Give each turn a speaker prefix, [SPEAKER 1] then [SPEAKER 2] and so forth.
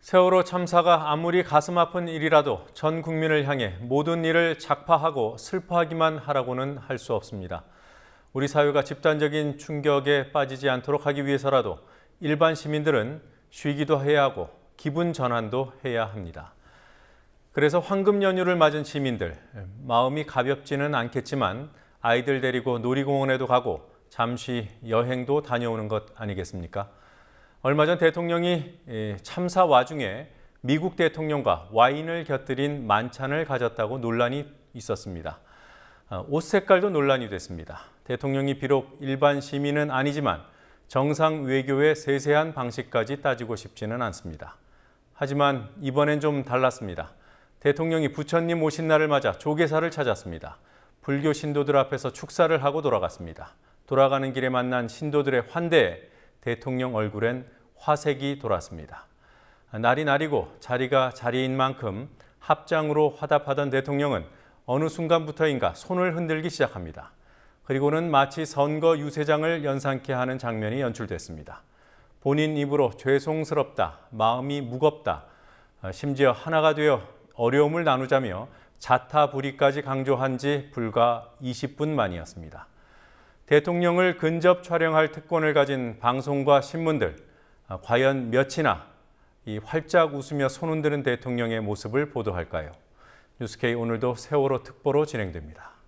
[SPEAKER 1] 세월호 참사가 아무리 가슴 아픈 일이라도 전 국민을 향해 모든 일을 작파하고 슬퍼하기만 하라고는 할 수 없습니다. 우리 사회가 집단적인 충격에 빠지지 않도록 하기 위해서라도 일반 시민들은 쉬기도 해야 하고 기분 전환도 해야 합니다. 그래서 황금 연휴를 맞은 시민들, 마음이 가볍지는 않겠지만 아이들 데리고 놀이공원에도 가고 잠시 여행도 다녀오는 것 아니겠습니까? 얼마 전 대통령이 예, 참사 와중에 미국 대통령과 와인을 곁들인 만찬을 가졌다고 논란이 있었습니다. 아, 옷 색깔도 논란이 됐습니다. 대통령이 비록 일반 시민은 아니지만 정상 외교의 세세한 방식까지 따지고 싶지는 않습니다. 하지만 이번엔 좀 달랐습니다. 대통령이 부처님 오신 날을 맞아 조계사를 찾았습니다. 불교 신도들 앞에서 축사를 하고 돌아갔습니다. 돌아가는 길에 만난 신도들의 환대에 대통령 얼굴엔 화색이 돌았습니다. 날이 날이고 자리가 자리인 만큼 합장으로 화답하던 대통령은 어느 순간부터인가 손을 흔들기 시작합니다. 그리고는 마치 선거 유세장을 연상케 하는 장면이 연출됐습니다. 본인 입으로 죄송스럽다, 마음이 무겁다, 심지어 하나가 되어 어려움을 나누자며 자타부리까지 강조한 지 불과 20분 만이었습니다. 대통령을 근접 촬영할 특권을 가진 방송과 신문들, 아, 과연 몇이나 이 활짝 웃으며 손흔드는 대통령의 모습을 보도할까요? 뉴스케이 오늘도 세월호 특보로 진행됩니다.